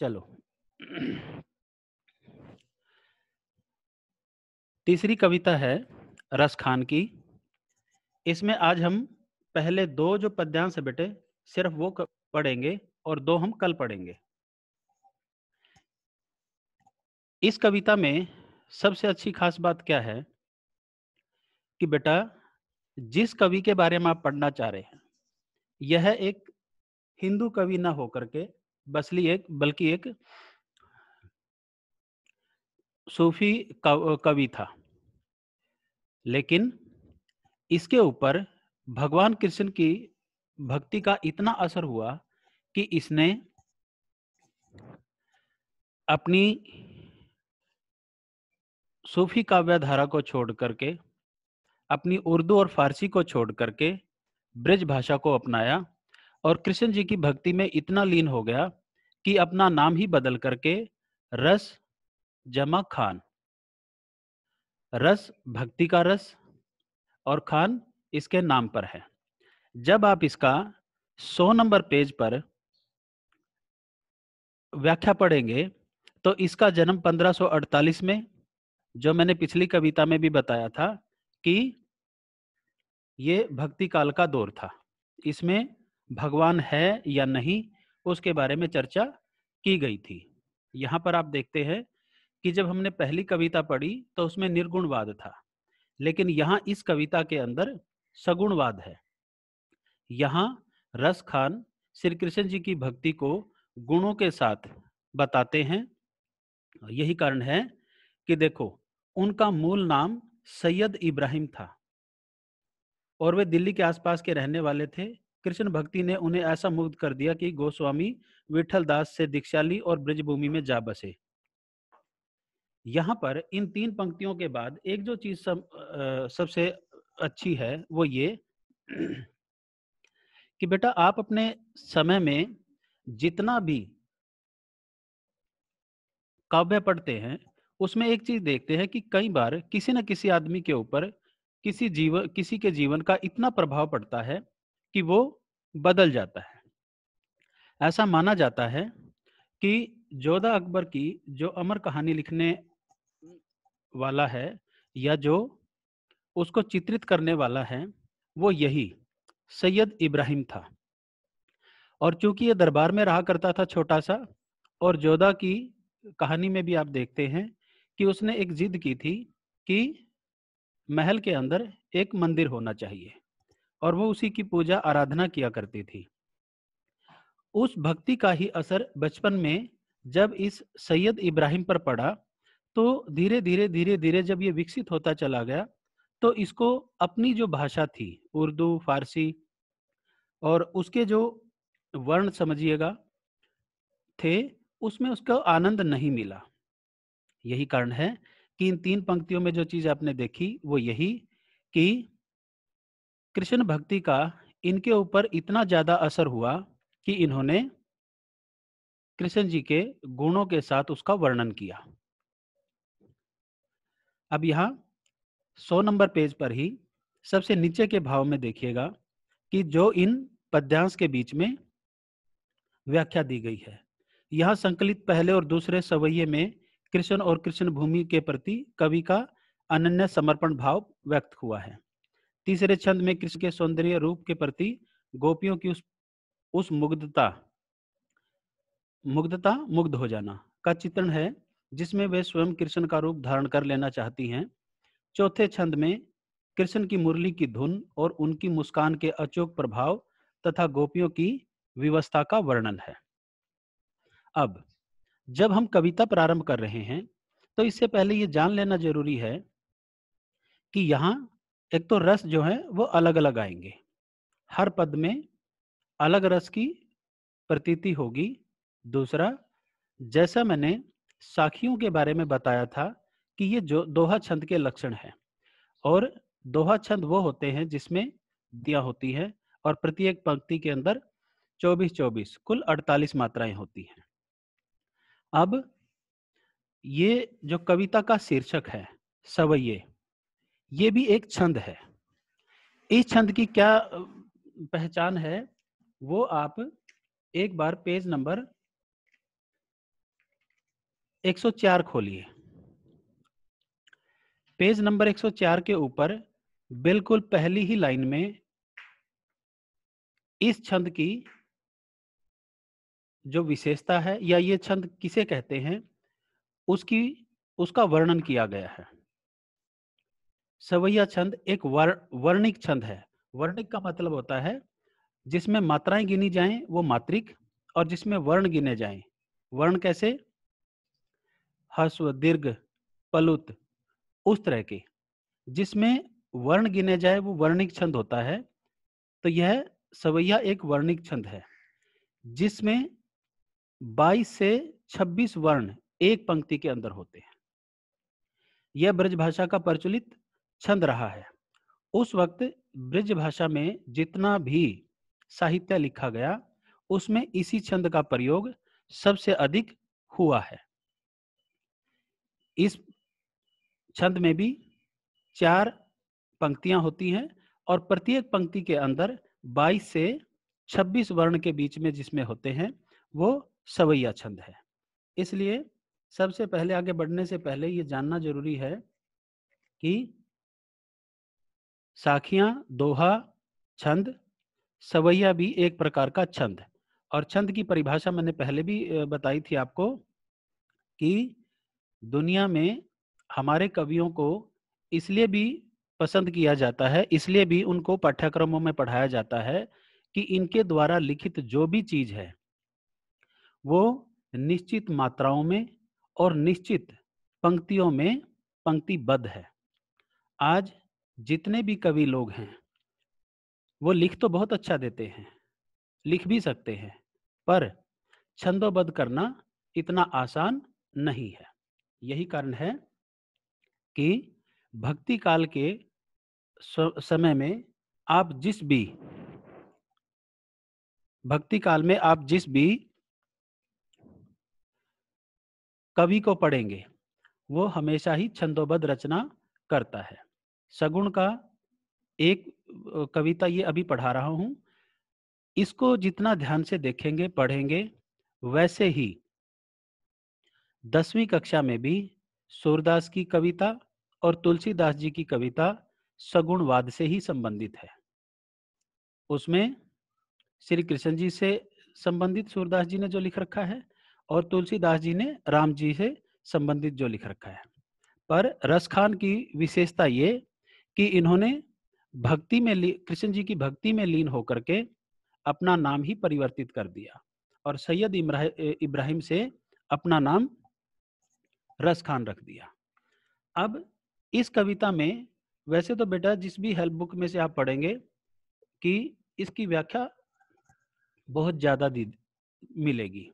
चलो तीसरी कविता है रस खान की इसमें आज हम पहले दो जो पद्यांश है बेटे सिर्फ वो पढ़ेंगे और दो हम कल पढ़ेंगे इस कविता में सबसे अच्छी खास बात क्या है कि बेटा जिस कवि के बारे में आप पढ़ना चाह रहे हैं यह एक हिंदू कवि ना होकर के बसली एक बल्कि एक सूफी कवि था लेकिन इसके ऊपर भगवान कृष्ण की भक्ति का इतना असर हुआ कि इसने अपनी सूफी काव्य धारा को छोड़ करके अपनी उर्दू और फारसी को छोड़ करके ब्रज भाषा को अपनाया और कृष्ण जी की भक्ति में इतना लीन हो गया कि अपना नाम ही बदल करके रस जमा खान रस भक्ति का रस और खान इसके नाम पर है जब आप इसका 100 नंबर पेज पर व्याख्या पढ़ेंगे तो इसका जन्म 1548 में जो मैंने पिछली कविता में भी बताया था कि ये भक्ति काल का दौर था इसमें भगवान है या नहीं उसके बारे में चर्चा की गई थी यहाँ पर आप देखते हैं कि जब हमने पहली कविता पढ़ी तो उसमें निर्गुणवाद था लेकिन यहाँ इस कविता के अंदर सगुणवाद है यहाँ रस खान श्री कृष्ण जी की भक्ति को गुणों के साथ बताते हैं यही कारण है कि देखो उनका मूल नाम सैयद इब्राहिम था और वे दिल्ली के आसपास के रहने वाले थे कृष्ण भक्ति ने उन्हें ऐसा मुग्ध कर दिया कि गोस्वामी विठल दास से दीक्षा ली और ब्रजभूमि में जा बसे यहां पर इन तीन पंक्तियों के बाद एक जो चीज सब सबसे अच्छी है वो ये कि बेटा आप अपने समय में जितना भी काव्य पढ़ते हैं उसमें एक चीज देखते हैं कि कई बार किसी न किसी आदमी के ऊपर किसी जीवन किसी के जीवन का इतना प्रभाव पड़ता है कि वो बदल जाता है ऐसा माना जाता है कि जोधा अकबर की जो अमर कहानी लिखने वाला है या जो उसको चित्रित करने वाला है वो यही सैयद इब्राहिम था और चूंकि ये दरबार में रहा करता था छोटा सा और जोधा की कहानी में भी आप देखते हैं कि उसने एक जिद की थी कि महल के अंदर एक मंदिर होना चाहिए और वो उसी की पूजा आराधना किया करती थी उस भक्ति का ही असर बचपन में जब इस सैयद इब्राहिम पर पड़ा तो धीरे धीरे धीरे धीरे जब ये विकसित होता चला गया तो इसको अपनी जो भाषा थी उर्दू फारसी और उसके जो वर्ण समझिएगा थे उसमें उसका आनंद नहीं मिला यही कारण है कि इन तीन पंक्तियों में जो चीज आपने देखी वो यही कि कृष्ण भक्ति का इनके ऊपर इतना ज्यादा असर हुआ कि इन्होंने कृष्ण जी के गुणों के साथ उसका वर्णन किया अब यहां सौ नंबर पेज पर ही सबसे नीचे के भाव में देखिएगा कि जो इन पद्यांश के बीच में व्याख्या दी गई है यहां संकलित पहले और दूसरे सवैये में कृष्ण और कृष्ण भूमि के प्रति कवि का अनन्य समर्पण भाव व्यक्त हुआ है तीसरे छंद में कृष्ण के सौंदर्य रूप के प्रति गोपियों की उस उस मुग्धता मुग्धता मुग्ध हो जाना का चित्रण है जिसमें वे स्वयं कृष्ण का रूप धारण कर लेना चाहती हैं चौथे छंद में कृष्ण की मुरली की धुन और उनकी मुस्कान के अचूक प्रभाव तथा गोपियों की विवस्था का वर्णन है अब जब हम कविता प्रारंभ कर रहे हैं तो इससे पहले ये जान लेना जरूरी है कि यहाँ एक तो रस जो है वो अलग अलग आएंगे हर पद में अलग रस की प्रतीति होगी दूसरा जैसा मैंने साखियों के बारे में बताया था कि ये जो दोहा छंद के लक्षण है और दोहा छंद वो होते हैं जिसमें दिया होती है और प्रत्येक पंक्ति के अंदर 24 24 कुल 48 मात्राएं होती हैं अब ये जो कविता का शीर्षक है सवैये ये भी एक छंद है इस छंद की क्या पहचान है वो आप एक बार पेज नंबर 104 खोलिए पेज नंबर 104 के ऊपर बिल्कुल पहली ही लाइन में इस छंद की जो विशेषता है या ये छंद किसे कहते हैं उसकी उसका वर्णन किया गया है सवैया छंद एक वर, वर्णिक छंद है वर्णिक का मतलब होता है जिसमें मात्राएं गिनी जाएं वो मात्रिक और जिसमें वर्ण गिने जाएं वर्ण कैसे हस्व दीर्घ पलुत उस तरह के जिसमें वर्ण गिने जाए वो वर्णिक छंद होता है तो यह सवैया एक वर्णिक छंद है जिसमें 22 से 26 वर्ण एक पंक्ति के अंदर होते हैं यह ब्रज भाषा का प्रचलित छंद रहा है उस वक्त ब्रज भाषा में जितना भी साहित्य लिखा गया उसमें इसी छंद का प्रयोग सबसे अधिक हुआ है इस छंद में भी चार पंक्तियां होती हैं और प्रत्येक पंक्ति के अंदर 22 से 26 वर्ण के बीच में जिसमें होते हैं वो सवैया छंद है इसलिए सबसे पहले आगे बढ़ने से पहले ये जानना जरूरी है कि साखियां दोहा छंद सवैया भी एक प्रकार का छंद और छंद की परिभाषा मैंने पहले भी बताई थी आपको कि दुनिया में हमारे कवियों को इसलिए भी पसंद किया जाता है इसलिए भी उनको पाठ्यक्रमों में पढ़ाया जाता है कि इनके द्वारा लिखित जो भी चीज है वो निश्चित मात्राओं में और निश्चित पंक्तियों में पंक्तिबद्ध है आज जितने भी कवि लोग हैं वो लिख तो बहुत अच्छा देते हैं लिख भी सकते हैं पर छंदोबद्ध करना इतना आसान नहीं है यही कारण है कि भक्ति काल के समय में आप जिस भी भक्ति काल में आप जिस भी कवि को पढ़ेंगे वो हमेशा ही छंदोबद्ध रचना करता है सगुण का एक कविता ये अभी पढ़ा रहा हूं इसको जितना ध्यान से देखेंगे पढ़ेंगे वैसे ही दसवीं कक्षा में भी सूरदास की कविता और तुलसीदास जी की कविता सगुणवाद से ही संबंधित है उसमें श्री कृष्ण जी से संबंधित सूरदास जी ने जो लिख रखा है और तुलसीदास जी ने राम जी से संबंधित जो लिख रखा है पर रस खान की विशेषता ये कि इन्होंने भक्ति में कृष्ण जी की भक्ति में लीन होकर के अपना नाम ही परिवर्तित कर दिया और सैयद इब्राहिम से अपना नाम रस खान रख दिया अब इस कविता में वैसे तो बेटा जिस भी हेल्प बुक में से आप पढ़ेंगे कि इसकी व्याख्या बहुत ज़्यादा दी मिलेगी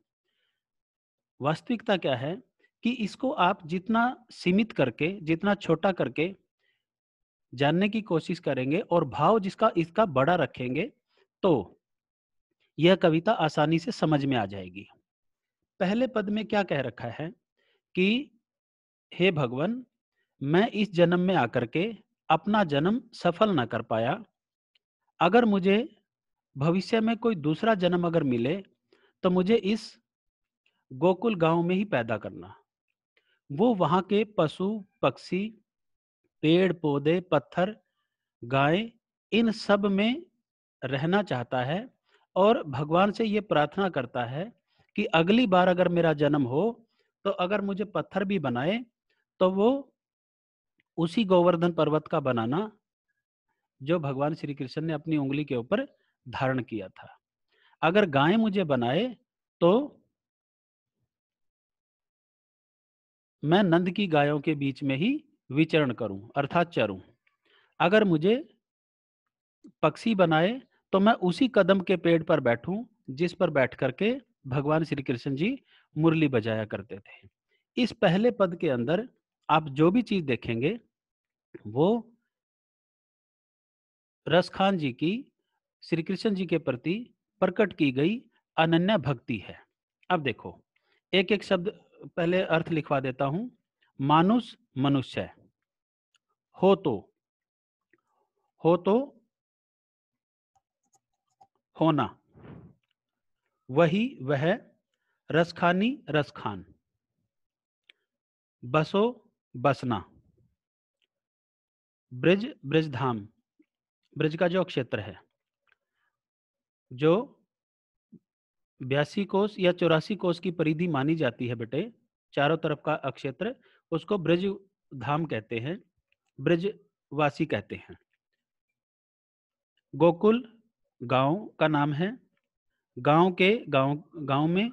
वास्तविकता क्या है कि इसको आप जितना सीमित करके जितना छोटा करके जानने की कोशिश करेंगे और भाव जिसका इसका बड़ा रखेंगे तो यह कविता आसानी से समझ में आ जाएगी पहले पद में क्या कह रखा है कि हे भगवान मैं इस जन्म में आकर के अपना जन्म सफल ना कर पाया अगर मुझे भविष्य में कोई दूसरा जन्म अगर मिले तो मुझे इस गोकुल गांव में ही पैदा करना वो वहां के पशु पक्षी पेड़ पौधे पत्थर गाय इन सब में रहना चाहता है और भगवान से ये प्रार्थना करता है कि अगली बार अगर मेरा जन्म हो तो अगर मुझे पत्थर भी बनाए तो वो उसी गोवर्धन पर्वत का बनाना जो भगवान श्री कृष्ण ने अपनी उंगली के ऊपर धारण किया था अगर गाय मुझे बनाए तो मैं नंद की गायों के बीच में ही विचरण करूं अर्थात चरूं अगर मुझे पक्षी बनाए तो मैं उसी कदम के पेड़ पर बैठूं जिस पर बैठ करके भगवान श्री कृष्ण जी मुरली बजाया करते थे इस पहले पद के अंदर आप जो भी चीज देखेंगे वो रस खान जी की श्री कृष्ण जी के प्रति प्रकट की गई अनन्या भक्ति है अब देखो एक एक शब्द पहले अर्थ लिखवा देता हूं मानुष मनुष्य हो तो हो तो होना वही वह रसखानी रसखान बसो बसना ब्रिज धाम ब्रिज का जो क्षेत्र है जो बयासी कोष या चौरासी कोष की परिधि मानी जाती है बेटे चारों तरफ का अक्षेत्र उसको ब्रज धाम कहते हैं ब्रजवासी कहते हैं गोकुल गांव का नाम है गांव के गांव गांव में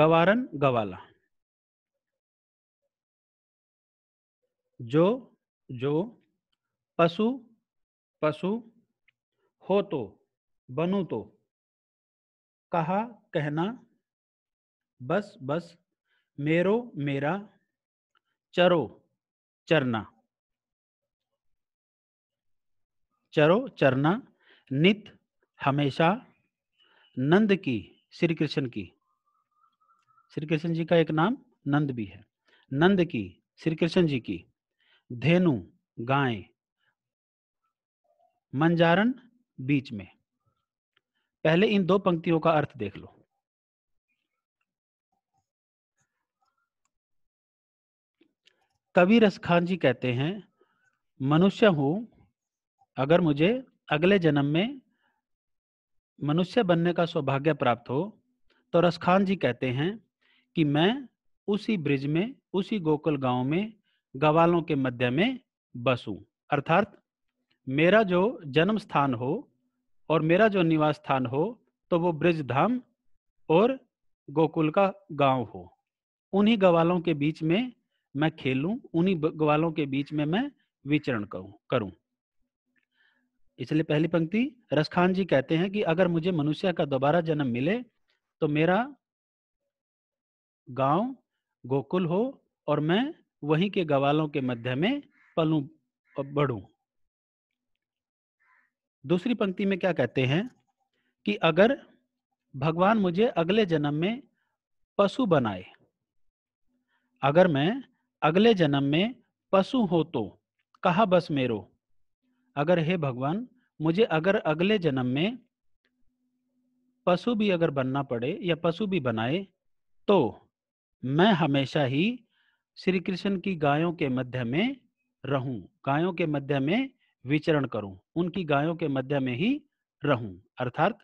गवारन गवाला जो जो पशु पशु हो तो बनु तो कहा कहना बस बस मेरो मेरा चरो चरना चरो चरना नित हमेशा नंद की श्री कृष्ण की श्री कृष्ण जी का एक नाम नंद भी है नंद की श्री कृष्ण जी की धेनु गाय मंजारन बीच में पहले इन दो पंक्तियों का अर्थ देख लो कवि रस खान जी कहते हैं मनुष्य हूं अगर मुझे अगले जन्म में मनुष्य बनने का सौभाग्य प्राप्त हो तो रसखान जी कहते हैं कि मैं उसी ब्रिज में उसी गोकुल गांव में गवालों के मध्य में बसूं अर्थात मेरा जो जन्म स्थान हो और मेरा जो निवास स्थान हो तो वो ब्रज धाम और गोकुल का गांव हो उन्हीं गवालों के बीच में मैं खेलूं उन्हीं गवालों के बीच में मैं विचरण करूं करूं इसलिए पहली पंक्ति रसखान जी कहते हैं कि अगर मुझे मनुष्य का दोबारा जन्म मिले तो मेरा गांव गोकुल हो और मैं वहीं के गवालों के मध्य में पलू बढ़ू दूसरी पंक्ति में क्या कहते हैं कि अगर भगवान मुझे अगले जन्म में पशु बनाए अगर मैं अगले जन्म में पशु हो तो कहा बस मेरो अगर हे भगवान मुझे अगर अगले जन्म में पशु भी अगर बनना पड़े या पशु भी बनाए तो मैं हमेशा ही श्री कृष्ण की गायों के मध्य में रहूं गायों के मध्य में विचरण करूं उनकी गायों के मध्य में ही रहूं अर्थात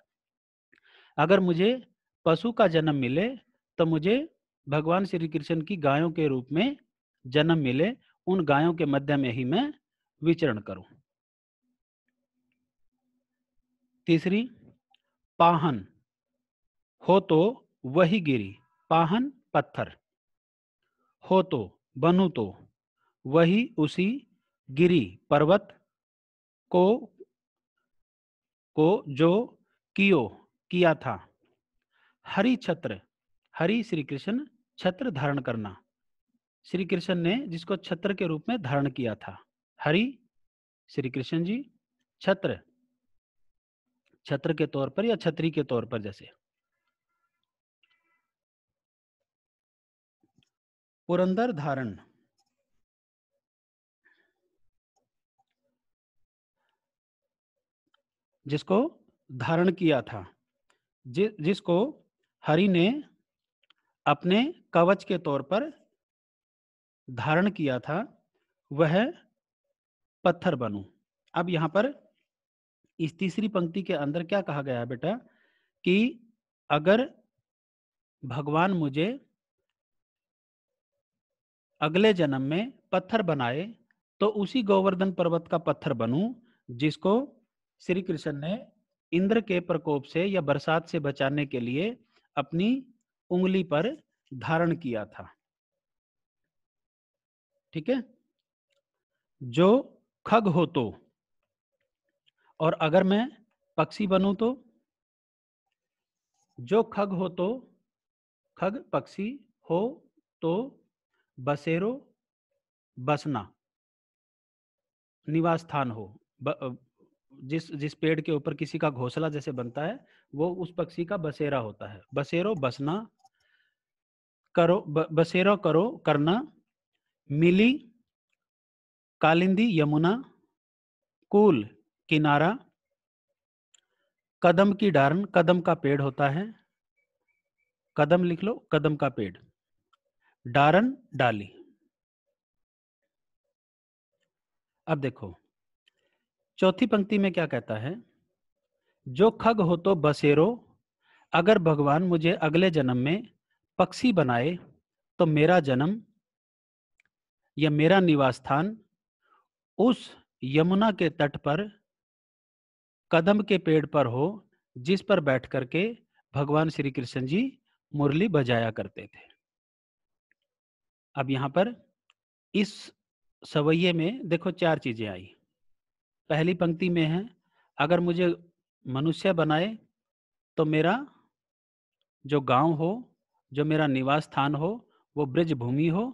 अगर मुझे पशु का जन्म मिले तो मुझे भगवान श्री कृष्ण की गायों के रूप में जन्म मिले उन गायों के मध्य में ही मैं विचरण करूं तीसरी पाहन हो तो वही गिरी पाहन पत्थर हो तो बनु तो वही उसी गिरी पर्वत को को जो कियो किया था हरि छत्र हरि श्री कृष्ण छत्र धारण करना श्री कृष्ण ने जिसको छत्र के रूप में धारण किया था हरि श्री कृष्ण जी छत्र छत्र के तौर पर या छत्री के तौर पर जैसे पुरंदर धारण जिसको धारण किया था जि, जिसको हरि ने अपने कवच के तौर पर धारण किया था वह पत्थर बनू अब यहाँ पर इस तीसरी पंक्ति के अंदर क्या कहा गया है बेटा कि अगर भगवान मुझे अगले जन्म में पत्थर बनाए तो उसी गोवर्धन पर्वत का पत्थर बनूं जिसको श्री कृष्ण ने इंद्र के प्रकोप से या बरसात से बचाने के लिए अपनी उंगली पर धारण किया था ठीक है जो खग हो तो और अगर मैं पक्षी बनूं तो जो खग हो तो खग पक्षी हो तो बसेरो बसना निवास स्थान हो जिस जिस पेड़ के ऊपर किसी का घोंसला जैसे बनता है वो उस पक्षी का बसेरा होता है बसेरो बसना करो ब, बसेरो करो करना मिली कालिंदी यमुना कूल किनारा कदम की डारन कदम का पेड़ होता है कदम लिख लो कदम का पेड़ डारन डाली अब देखो चौथी पंक्ति में क्या कहता है जो खग हो तो बसेरो अगर भगवान मुझे अगले जन्म में पक्षी बनाए तो मेरा जन्म या मेरा निवास स्थान उस यमुना के तट पर कदम के पेड़ पर हो जिस पर बैठ करके भगवान श्री कृष्ण जी मुरली बजाया करते थे अब यहां पर इस सवैये में देखो चार चीजें आई पहली पंक्ति में है अगर मुझे मनुष्य बनाए तो मेरा जो गांव हो जो मेरा निवास स्थान हो वो ब्रज भूमि हो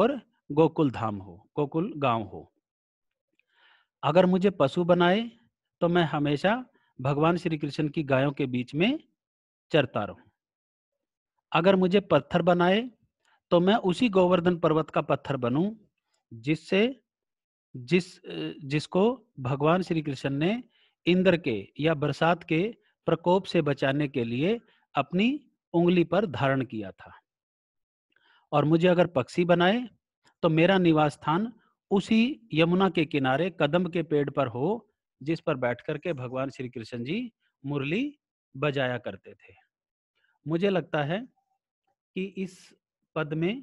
और गोकुल धाम हो गोकुल गांव हो अगर मुझे पशु बनाए तो मैं हमेशा भगवान श्री कृष्ण की गायों के बीच में चरता रहूं अगर मुझे पत्थर बनाए तो मैं उसी गोवर्धन पर्वत का पत्थर बनूं जिससे जिस जिसको भगवान श्री कृष्ण ने इंद्र के या बरसात के प्रकोप से बचाने के लिए अपनी उंगली पर धारण किया था और मुझे अगर पक्षी बनाए तो मेरा निवास स्थान उसी यमुना के किनारे कदम के पेड़ पर हो जिस पर बैठ करके भगवान श्री कृष्ण जी मुरली बजाया करते थे मुझे लगता है कि इस पद में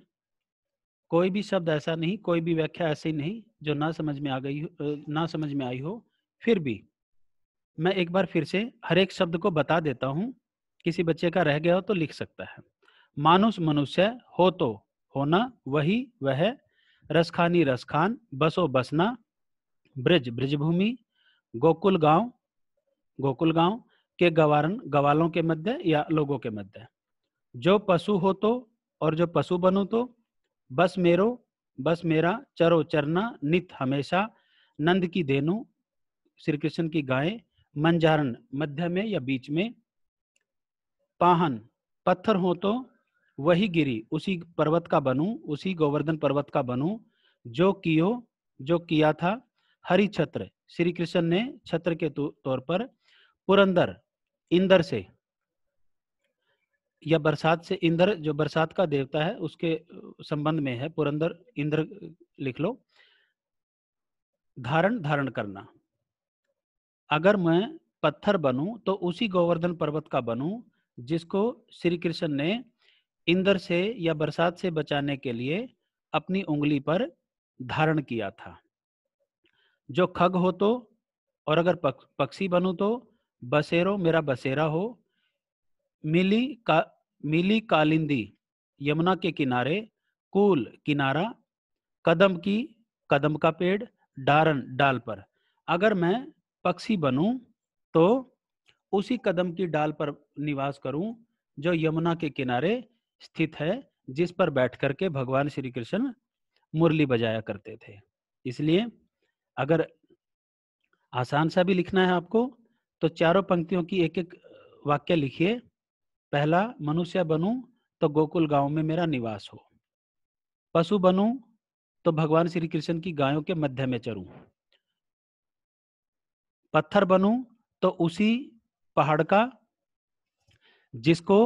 कोई भी शब्द ऐसा नहीं कोई भी व्याख्या ऐसी नहीं जो ना समझ में आ गई ना समझ में आई हो फिर भी मैं एक बार फिर से हर एक शब्द को बता देता हूं किसी बच्चे का रह गया हो तो लिख सकता है मानुष मनुष्य हो तो होना वही वह रसखानी रसखान बसो बसना ब्रज ब्रजभूमि गोकुल गांव गोकुल गांव के गवारन गवालों के मध्य या लोगों के मध्य जो पशु हो तो और जो पशु बनो तो बस मेरो बस मेरा चरो चरना नित हमेशा नंद की देनु श्री कृष्ण की गाय मंजारन मध्य में या बीच में पाहन पत्थर हो तो वही गिरी उसी पर्वत का बनू उसी गोवर्धन पर्वत का बनू जो कियो जो किया था हरि छत्र श्री कृष्ण ने छत्र के तो, तौर पर पुरंदर इंदर से या बरसात से इंद्र जो बरसात का देवता है उसके संबंध में है पुरंदर इंद्र लिख लो धारण धारण करना अगर मैं पत्थर बनूं तो उसी गोवर्धन पर्वत का बनूं जिसको श्री कृष्ण ने इंद्र से या बरसात से बचाने के लिए अपनी उंगली पर धारण किया था जो खग हो तो और अगर पक्षी बनूं तो बसेरो मेरा बसेरा हो मिली का मिली कालिंदी यमुना के किनारे कूल किनारा कदम की कदम का पेड़ डारन डाल पर अगर मैं पक्षी बनूं तो उसी कदम की डाल पर निवास करूं जो यमुना के किनारे स्थित है जिस पर बैठ करके भगवान श्री कृष्ण मुरली बजाया करते थे इसलिए अगर आसान सा भी लिखना है आपको तो चारों पंक्तियों की एक एक वाक्य लिखिए पहला मनुष्य बनूं तो गोकुल गांव में मेरा निवास हो पशु बनूं तो भगवान श्री कृष्ण की गायों के मध्य में चरूं पत्थर बनूं तो उसी पहाड़ का जिसको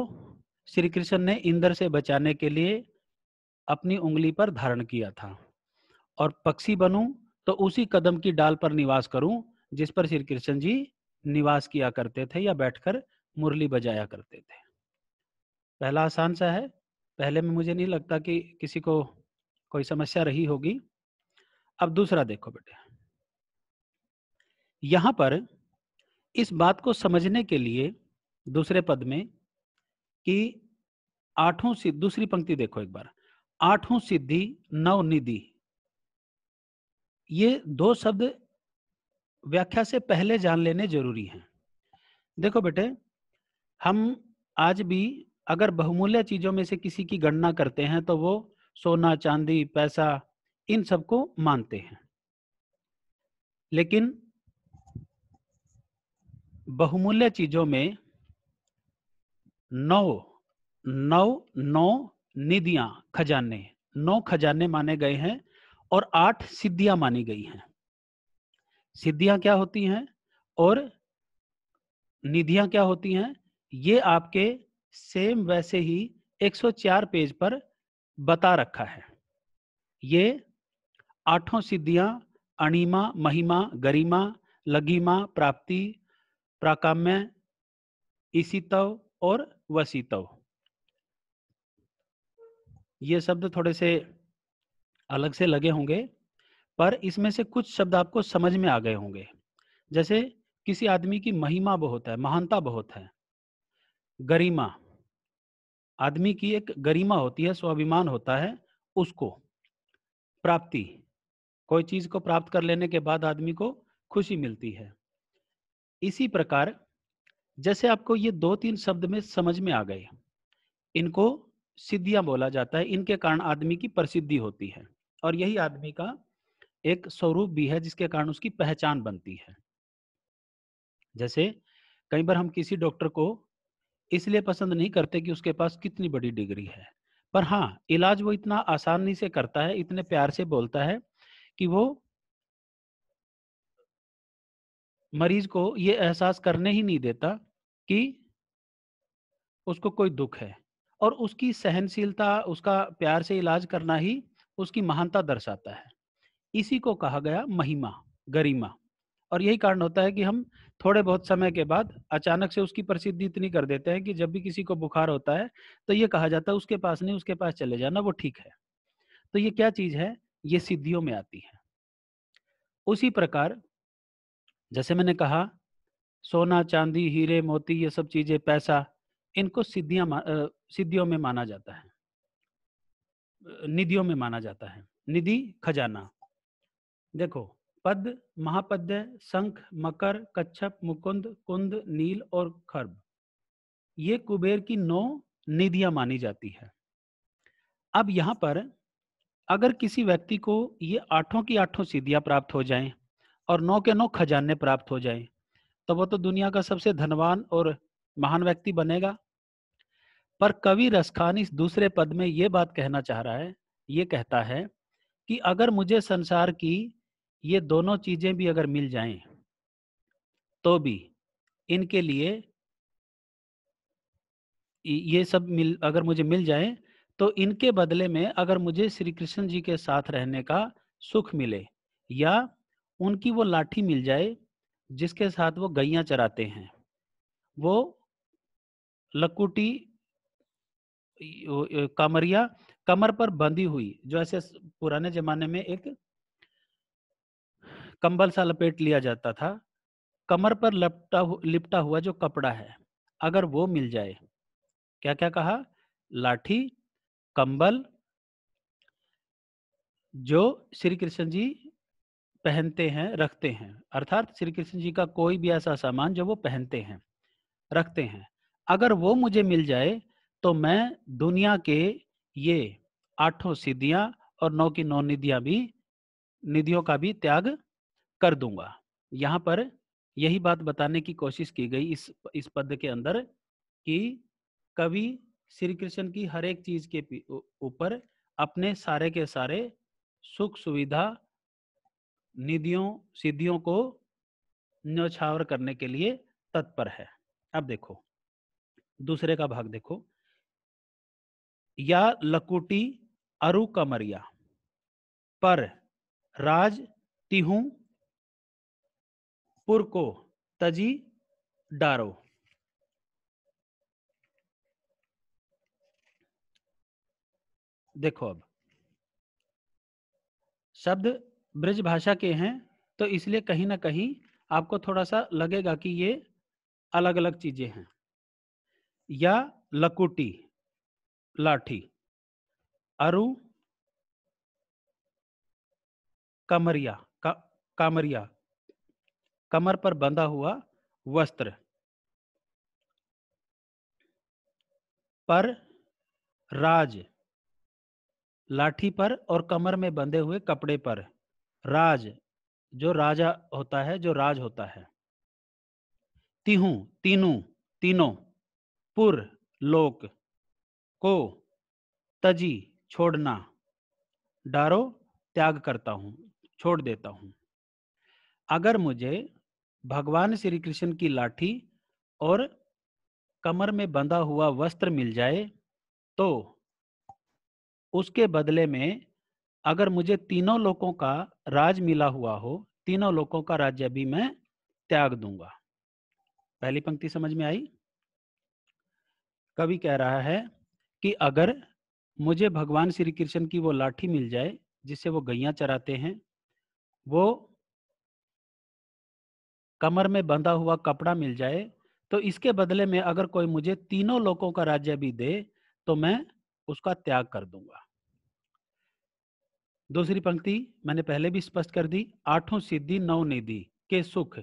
श्री कृष्ण ने इंद्र से बचाने के लिए अपनी उंगली पर धारण किया था और पक्षी बनूं तो उसी कदम की डाल पर निवास करूं जिस पर श्री कृष्ण जी निवास किया करते थे या बैठकर मुरली बजाया करते थे पहला आसान सा है पहले में मुझे नहीं लगता कि किसी को कोई समस्या रही होगी अब दूसरा देखो बेटे यहां पर इस बात को समझने के लिए दूसरे पद में कि आठों सिद्धि दूसरी पंक्ति देखो एक बार आठों सिद्धि नव निधि ये दो शब्द व्याख्या से पहले जान लेने जरूरी हैं देखो बेटे हम आज भी अगर बहुमूल्य चीजों में से किसी की गणना करते हैं तो वो सोना चांदी पैसा इन सबको मानते हैं लेकिन बहुमूल्य चीजों में नौ नौ नौ निधियां खजाने नौ खजाने माने गए हैं और आठ सिद्धियां मानी गई हैं सिद्धियां क्या होती हैं और निधियां क्या होती हैं ये आपके सेम वैसे ही 104 पेज पर बता रखा है ये आठों सिद्धियां अणिमा महिमा गरिमा लगीमा प्राप्ति प्राकाम्य इसीतव और वसीतव ये शब्द थोड़े से अलग से लगे होंगे पर इसमें से कुछ शब्द आपको समझ में आ गए होंगे जैसे किसी आदमी की महिमा बहुत है महानता बहुत है गरिमा आदमी की एक गरिमा होती है स्वाभिमान होता है उसको प्राप्ति कोई चीज को प्राप्त कर लेने के बाद आदमी को खुशी मिलती है इसी प्रकार जैसे आपको ये दो तीन शब्द में समझ में आ गए इनको सिद्धियां बोला जाता है इनके कारण आदमी की प्रसिद्धि होती है और यही आदमी का एक स्वरूप भी है जिसके कारण उसकी पहचान बनती है जैसे कई बार हम किसी डॉक्टर को इसलिए पसंद नहीं करते कि उसके पास कितनी बड़ी डिग्री है पर हाँ इलाज वो इतना आसानी से करता है इतने प्यार से बोलता है कि वो मरीज को ये एहसास करने ही नहीं देता कि उसको कोई दुख है और उसकी सहनशीलता उसका प्यार से इलाज करना ही उसकी महानता दर्शाता है इसी को कहा गया महिमा गरिमा और यही कारण होता है कि हम थोड़े बहुत समय के बाद अचानक से उसकी प्रसिद्धि इतनी कर देते हैं कि जब भी किसी को बुखार होता है तो ये कहा जाता है उसके पास नहीं उसके पास चले जाना वो ठीक है तो ये क्या चीज है ये सिद्धियों में आती है उसी प्रकार जैसे मैंने कहा सोना चांदी हीरे मोती ये सब चीजें पैसा इनको सिद्धियां सिद्धियों में माना जाता है निधियों में माना जाता है निधि खजाना देखो पद महापद्य शंख मकर कच्छप मुकुंद कुंद नील और खर्ब ये कुबेर की नौ निधियां मानी जाती है अब यहां पर अगर किसी व्यक्ति को ये आठों की आठों सिद्धियां प्राप्त हो जाएं और नौ के नौ खजाने प्राप्त हो जाएं तो वो तो दुनिया का सबसे धनवान और महान व्यक्ति बनेगा पर कवि रसखान इस दूसरे पद में ये बात कहना चाह रहा है ये कहता है कि अगर मुझे संसार की ये दोनों चीजें भी अगर मिल जाएं तो भी इनके लिए ये सब मिल अगर मुझे मिल जाए तो इनके बदले में अगर मुझे श्री कृष्ण जी के साथ रहने का सुख मिले या उनकी वो लाठी मिल जाए जिसके साथ वो गैया चराते हैं वो लकुटी कमरिया कमर पर बंधी हुई जो ऐसे पुराने जमाने में एक कंबल सा लपेट लिया जाता था कमर पर लपटा लिपटा हुआ जो कपड़ा है अगर वो मिल जाए क्या क्या कहा लाठी कंबल जो श्री कृष्ण जी पहनते हैं रखते हैं अर्थात श्री कृष्ण जी का कोई भी ऐसा सामान जो वो पहनते हैं रखते हैं अगर वो मुझे मिल जाए तो मैं दुनिया के ये आठों सिद्धियां और नौ की नौ निधियां भी निधियों का भी त्याग कर दूंगा यहाँ पर यही बात बताने की कोशिश की गई इस इस पद के अंदर कि कवि श्री कृष्ण की हर एक चीज के ऊपर अपने सारे के सारे सुख सुविधा निधियों सिद्धियों को न्यौछावर करने के लिए तत्पर है अब देखो दूसरे का भाग देखो या लकुटी अरु कमरिया पर राज तिहू पुर को तजी डारो देखो अब शब्द ब्रज भाषा के हैं तो इसलिए कहीं ना कहीं आपको थोड़ा सा लगेगा कि ये अलग अलग चीजें हैं या लकुटी लाठी अरु कमरिया का, कामरिया कमर पर बंधा हुआ वस्त्र पर राज लाठी पर और कमर में बंधे हुए कपड़े पर राज जो राजा होता है जो राज होता है तिहू तीनू तीनों पुर लोक को तजी छोड़ना डारो त्याग करता हूं छोड़ देता हूं अगर मुझे भगवान श्री कृष्ण की लाठी और कमर में बंधा हुआ वस्त्र मिल जाए तो उसके बदले में अगर मुझे तीनों लोगों का राज मिला हुआ हो तीनों लोगों का राज्य भी मैं त्याग दूंगा पहली पंक्ति समझ में आई कवि कह रहा है कि अगर मुझे भगवान श्री कृष्ण की वो लाठी मिल जाए जिससे वो गैया चराते हैं वो कमर में बंधा हुआ कपड़ा मिल जाए तो इसके बदले में अगर कोई मुझे तीनों लोगों का राज्य भी दे तो मैं उसका त्याग कर दूंगा दूसरी पंक्ति मैंने पहले भी स्पष्ट कर दी आठों सिद्धि नौ निधि के सुख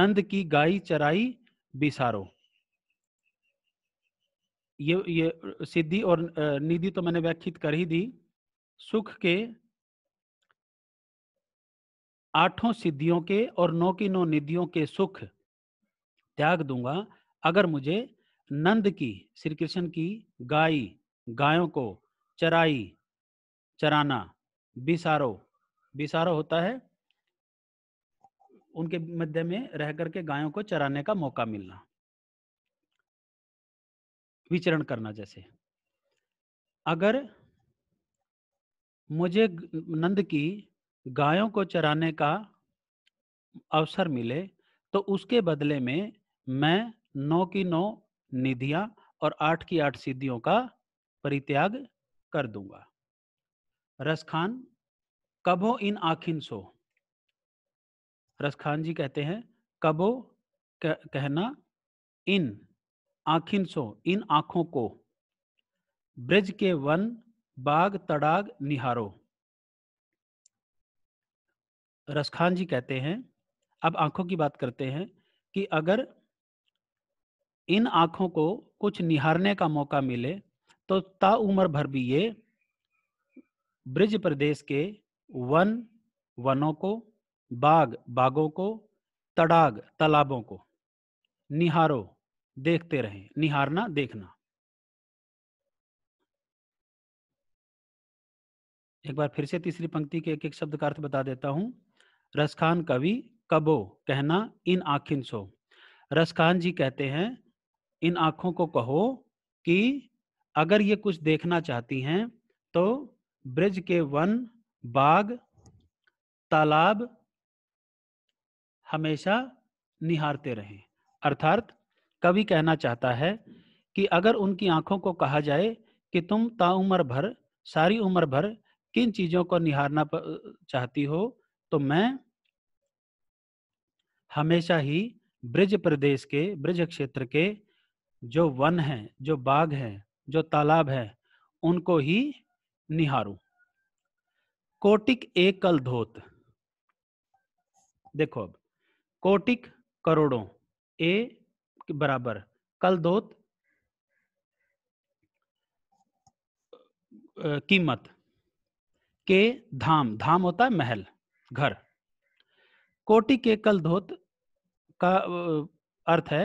नंद की गाय चराई बिसारो ये ये सिद्धि और निधि तो मैंने व्याख्यित कर ही दी सुख के आठों सिद्धियों के और नौ की नौ निधियों के सुख त्याग दूंगा अगर मुझे नंद की श्री कृष्ण की गाय गायों को चराई चराना बिसारो बिसारो होता है उनके मध्य में रह करके गायों को चराने का मौका मिलना विचरण करना जैसे अगर मुझे नंद की गायों को चराने का अवसर मिले तो उसके बदले में मैं नौ की नौ निधियां और आठ की आठ सिद्धियों का परित्याग कर दूंगा रसखान कबो इन आखिन सो रसखान जी कहते हैं कबो कहना इन आखिन सो इन आंखों को ब्रज के वन बाग तड़ाग निहारो रसखान जी कहते हैं अब आंखों की बात करते हैं कि अगर इन आंखों को कुछ निहारने का मौका मिले तो ता उम्र भर भी ये ब्रिज प्रदेश के वन वनों को बाग बागों को तड़ाग तालाबों को निहारो देखते रहे निहारना देखना एक बार फिर से तीसरी पंक्ति के एक एक शब्द का अर्थ बता देता हूं रसखान कवि कबो कहना इन आखिन सो रसखान जी कहते हैं इन आँखों को कहो कि अगर ये कुछ देखना चाहती हैं तो ब्रज के वन बाग तालाब हमेशा निहारते रहें अर्थात कवि कहना चाहता है कि अगर उनकी आंखों को कहा जाए कि तुम ताउम्र भर सारी उम्र भर किन चीज़ों को निहारना चाहती हो तो मैं हमेशा ही ब्रज प्रदेश के ब्रज क्षेत्र के जो वन है जो बाग है जो तालाब है उनको ही निहारू कोटिक एकल धोत देखो अब कोटिक करोड़ों ए के बराबर कल धोत कीमत के धाम धाम होता है महल घर कोटि के कल धोत का अर्थ है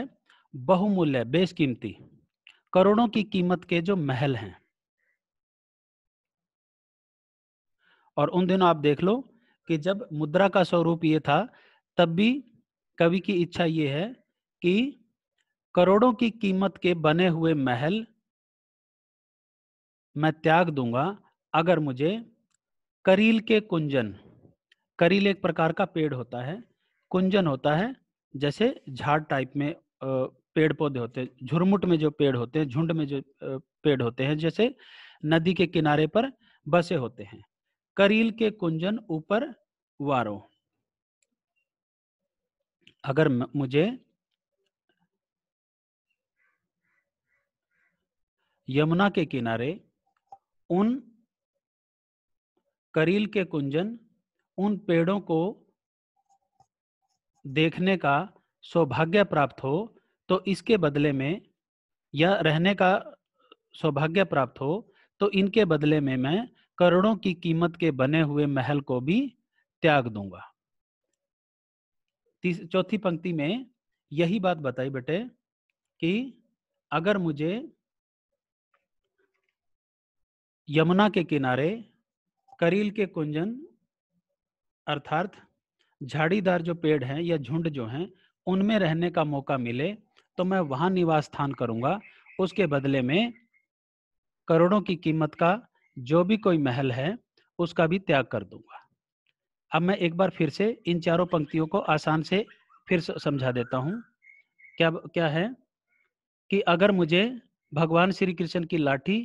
बहुमूल्य बेशकीमती करोड़ों की कीमत के जो महल हैं और उन दिनों आप देख लो कि जब मुद्रा का स्वरूप ये था तब भी कवि की इच्छा ये है कि करोड़ों की कीमत के बने हुए महल मैं त्याग दूंगा अगर मुझे करील के कुंजन करील एक प्रकार का पेड़ होता है कुंजन होता है जैसे झाड़ टाइप में पेड़ पौधे होते हैं झुरमुट में जो पेड़ होते हैं झुंड में जो पेड़ होते हैं जैसे नदी के किनारे पर बसे होते हैं करील के कुंजन ऊपर वारो अगर मुझे यमुना के किनारे उन करील के कुंजन उन पेड़ों को देखने का सौभाग्य प्राप्त हो तो इसके बदले में या रहने का सौभाग्य प्राप्त हो तो इनके बदले में मैं करोड़ों की कीमत के बने हुए महल को भी त्याग दूंगा चौथी पंक्ति में यही बात बताई बेटे कि अगर मुझे यमुना के किनारे करील के कुंजन अर्थात झाड़ीदार जो पेड़ हैं या झुंड जो हैं उनमें रहने का मौका मिले तो मैं वहां निवास स्थान करूंगा उसके बदले में करोड़ों की कीमत का जो भी कोई महल है उसका भी त्याग कर दूंगा अब मैं एक बार फिर से इन चारों पंक्तियों को आसान से फिर समझा देता हूँ क्या क्या है कि अगर मुझे भगवान श्री कृष्ण की लाठी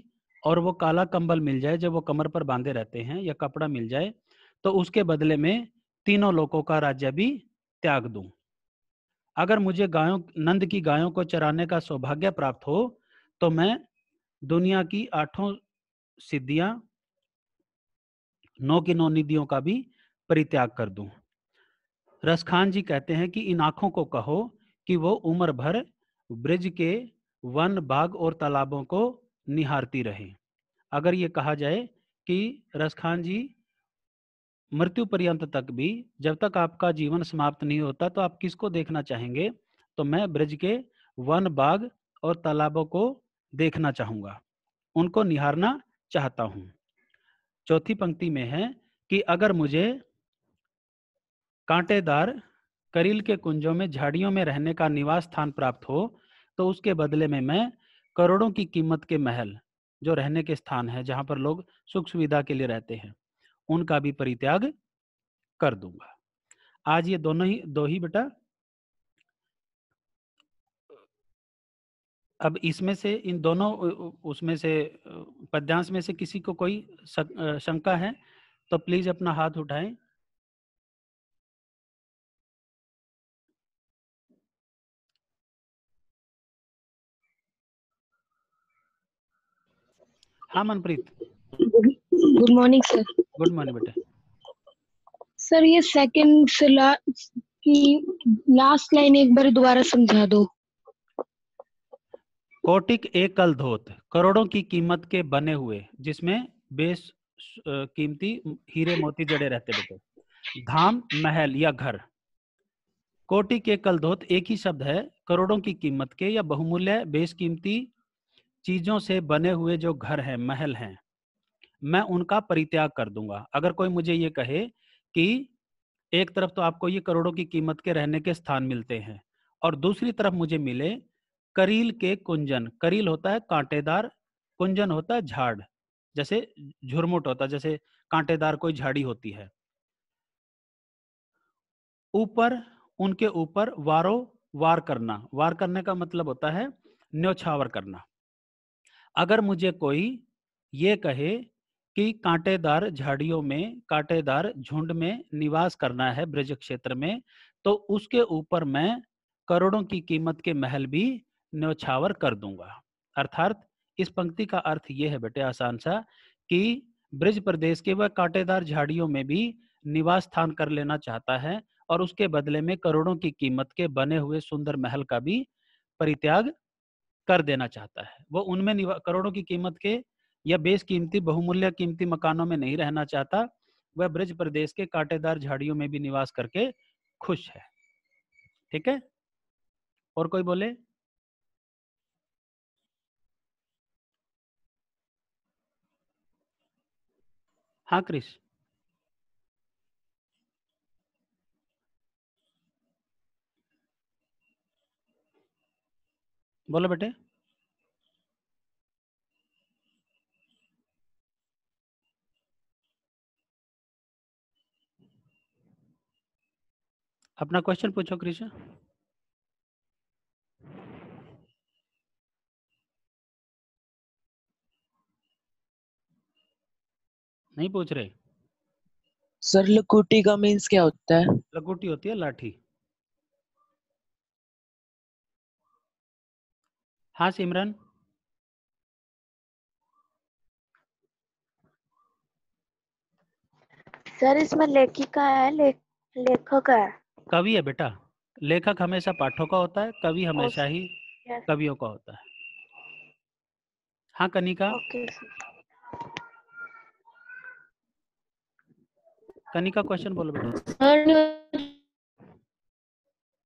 और वो काला कंबल मिल जाए जब वो कमर पर बांधे रहते हैं या कपड़ा मिल जाए तो उसके बदले में तीनों लोगों का राज्य भी त्याग दूं अगर मुझे गायों नंद की गायों को चराने का सौभाग्य प्राप्त हो तो मैं दुनिया की आठों सिद्धियां नौ की नौ निधियों का भी परित्याग कर दूं रसखान जी कहते हैं कि इन आंखों को कहो कि वो उम्र भर ब्रिज के वन बाग और तालाबों को निहारती रहे अगर ये कहा जाए कि रसखान जी मृत्यु पर्यंत तक भी जब तक आपका जीवन समाप्त नहीं होता तो आप किसको देखना चाहेंगे तो मैं ब्रज के वन बाग और तालाबों को देखना चाहूंगा उनको निहारना चाहता हूं चौथी पंक्ति में है कि अगर मुझे कांटेदार करील के कुंजों में झाड़ियों में रहने का निवास स्थान प्राप्त हो तो उसके बदले में मैं करोड़ों की कीमत के महल जो रहने के स्थान है जहां पर लोग सुख सुविधा के लिए रहते हैं उनका भी परित्याग कर दूंगा आज ये दोनों ही दो ही बेटा अब इसमें से इन दोनों उसमें से पद्यांश में से किसी को कोई शंका है तो प्लीज अपना हाथ उठाएं हाँ Manpreet good morning sir good morning बेटा सर ये सेकंड से ला, की लास्ट लाइन एक बार दोबारा समझा दो कोटिक एकल धोत करोड़ों की कीमत के बने हुए जिसमें बेस कीमती हीरे मोती जड़े रहते बेटे धाम महल या घर कोटि के कल धोत एक ही शब्द है करोड़ों की कीमत के या बहुमूल्य बेस कीमती चीजों से बने हुए जो घर हैं महल हैं मैं उनका परित्याग कर दूंगा अगर कोई मुझे ये कहे कि एक तरफ तो आपको ये करोड़ों की कीमत के रहने के स्थान मिलते हैं और दूसरी तरफ मुझे मिले करील के कुंजन करील होता है कांटेदार कुंजन होता है झाड़ जैसे झुरमुट होता है जैसे कांटेदार कोई झाड़ी होती है ऊपर उनके ऊपर वारो वार करना वार करने का मतलब होता है न्योछावर करना अगर मुझे कोई ये कहे कि कांटेदार झाड़ियों में कांटेदार झुंड में निवास करना है ब्रज क्षेत्र में तो उसके ऊपर मैं करोड़ों की कीमत के महल भी न्यौछावर कर दूंगा अर्थात इस पंक्ति का अर्थ यह है बेटे आसान सा कि ब्रज प्रदेश के वह कांटेदार झाड़ियों में भी निवास स्थान कर लेना चाहता है और उसके बदले में करोड़ों की कीमत के बने हुए सुंदर महल का भी परित्याग कर देना चाहता है वो उनमें करोड़ों की कीमत के या बेस कीमती बहुमूल्य कीमती मकानों में नहीं रहना चाहता वह ब्रज प्रदेश के कांटेदार झाड़ियों में भी निवास करके खुश है ठीक है और कोई बोले हाँ क्रिश बोलो बेटे अपना क्वेश्चन पूछो कृष्ण नहीं पूछ रहे सर लकुटी का मीन्स क्या होता है लकुटी होती है लाठी हाँ सिमरन सर इसमें लेखिका है लेखक है कवि है बेटा लेखक हमेशा पाठों का होता है कवि हमेशा ही कवियों का होता है हाँ कनिका कनिका क्वेश्चन बोलो बेटा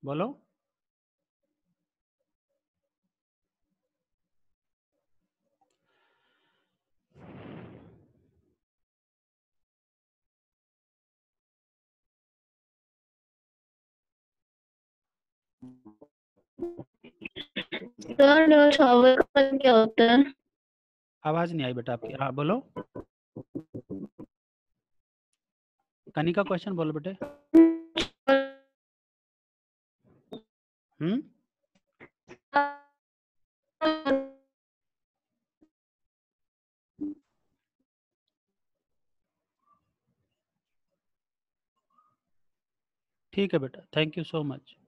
बोलो आवाज नहीं आई बेटा आपकी हाँ बोलो कनिका क्वेश्चन बोलो बेटे हम्म? ठीक है बेटा थैंक यू सो मच